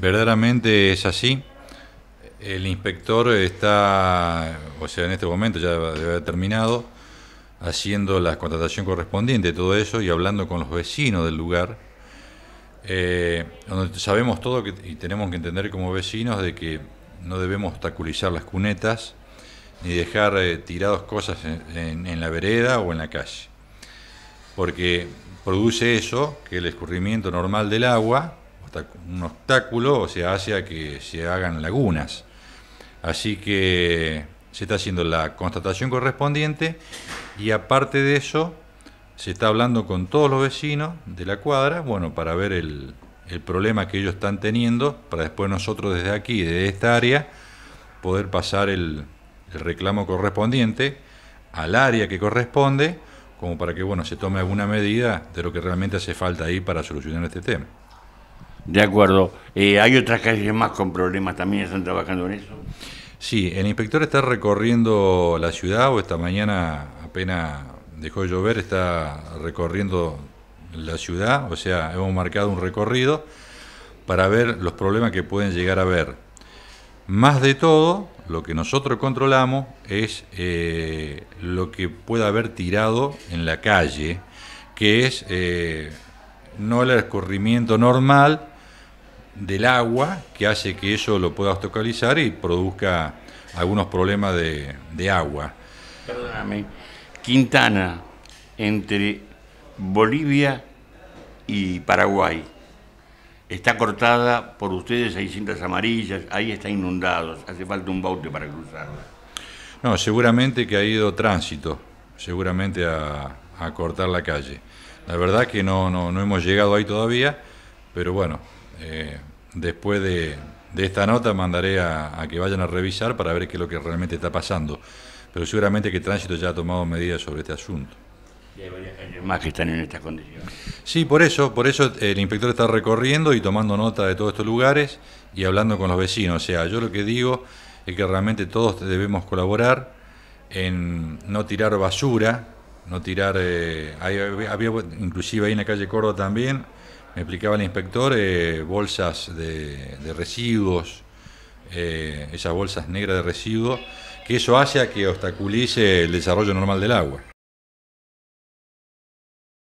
verdaderamente es así. El inspector está, o sea, en este momento ya debe haber terminado, haciendo la contratación correspondiente, todo eso, y hablando con los vecinos del lugar. Eh, donde sabemos todo y tenemos que entender como vecinos de que no debemos obstaculizar las cunetas ni dejar eh, tirados cosas en, la vereda o en la calle, porque produce eso, que el escurrimiento normal del agua, un obstáculo o sea, a que se hagan lagunas. Así que se está haciendo la constatación correspondiente y aparte de eso se está hablando con todos los vecinos de la cuadra, bueno, para ver el, problema que ellos están teniendo, para después nosotros desde aquí, desde esta área, poder pasar el, el reclamo correspondiente al área que corresponde, como para que bueno, se tome alguna medida de lo que realmente hace falta ahí para solucionar este tema. De acuerdo. Eh, ¿Hay otras calles más con problemas también? ¿Están trabajando en eso? Sí, el inspector está recorriendo la ciudad o esta mañana apenas dejó de llover, está recorriendo la ciudad, o sea, hemos marcado un recorrido para ver los problemas que pueden llegar a ver. Más de todo, lo que nosotros controlamos es eh, lo que pueda haber tirado en la calle, que es eh, no el escurrimiento normal, del agua que hace que eso lo pueda tocalizar y produzca algunos problemas de, agua. Perdóname, Quintana, entre Bolivia y Paraguay, está cortada por ustedes, hay cintas amarillas, ahí está inundado, hace falta un baute para cruzarla. No, seguramente que ha ido tránsito, seguramente a, a cortar la calle. La verdad que no, no, no hemos llegado ahí todavía, pero bueno, eh, después de, esta nota mandaré a, que vayan a revisar para ver qué es lo que realmente está pasando. Pero seguramente que Tránsito ya ha tomado medidas sobre este asunto. Y hay más que están en estas condiciones. Sí, por eso, por eso el inspector está recorriendo y tomando nota de todos estos lugares y hablando con los vecinos. O sea, yo lo que digo es que realmente todos debemos colaborar en no tirar basura, no tirar... Eh, había, inclusive ahí en la calle Córdoba también me explicaba el inspector, eh, bolsas de, residuos, eh, esas bolsas negras de residuos, que eso hace a que obstaculice el desarrollo normal del agua.